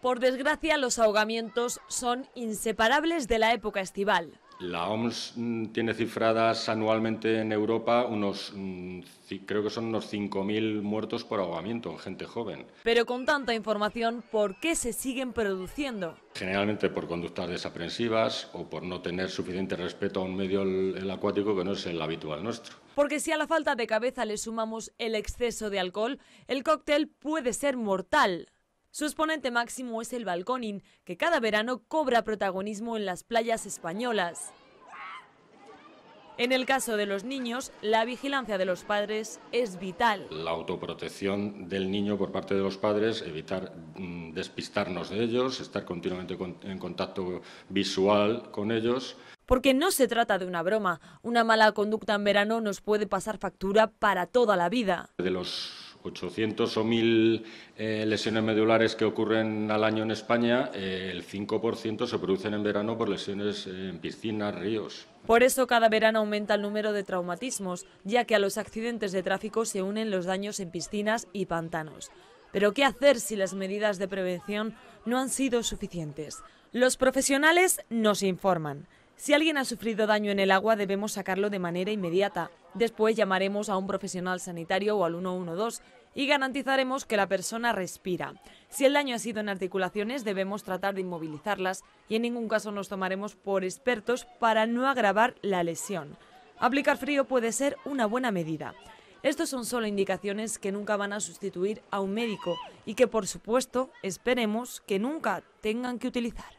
Por desgracia, los ahogamientos son inseparables de la época estival. La OMS mm, tiene cifradas anualmente en Europa unos, mm, creo que son unos 5.000 muertos por ahogamiento en gente joven. Pero con tanta información, ¿por qué se siguen produciendo? Generalmente por conductas desaprensivas o por no tener suficiente respeto a un medio el acuático que no es el habitual nuestro. Porque si a la falta de cabeza le sumamos el exceso de alcohol, el cóctel puede ser mortal. Su exponente máximo es el balconín, que cada verano cobra protagonismo en las playas españolas. En el caso de los niños, la vigilancia de los padres es vital. La autoprotección del niño por parte de los padres, evitar mm, despistarnos de ellos, estar continuamente en contacto visual con ellos. Porque no se trata de una broma. Una mala conducta en verano nos puede pasar factura para toda la vida. De los 800 o 1.000 eh, lesiones medulares que ocurren al año en España, eh, el 5% se producen en verano por lesiones eh, en piscinas, ríos. Por eso cada verano aumenta el número de traumatismos, ya que a los accidentes de tráfico se unen los daños en piscinas y pantanos. Pero ¿qué hacer si las medidas de prevención no han sido suficientes? Los profesionales nos informan. Si alguien ha sufrido daño en el agua, debemos sacarlo de manera inmediata. Después llamaremos a un profesional sanitario o al 112 y garantizaremos que la persona respira. Si el daño ha sido en articulaciones, debemos tratar de inmovilizarlas y en ningún caso nos tomaremos por expertos para no agravar la lesión. Aplicar frío puede ser una buena medida. Estos son solo indicaciones que nunca van a sustituir a un médico y que por supuesto esperemos que nunca tengan que utilizar.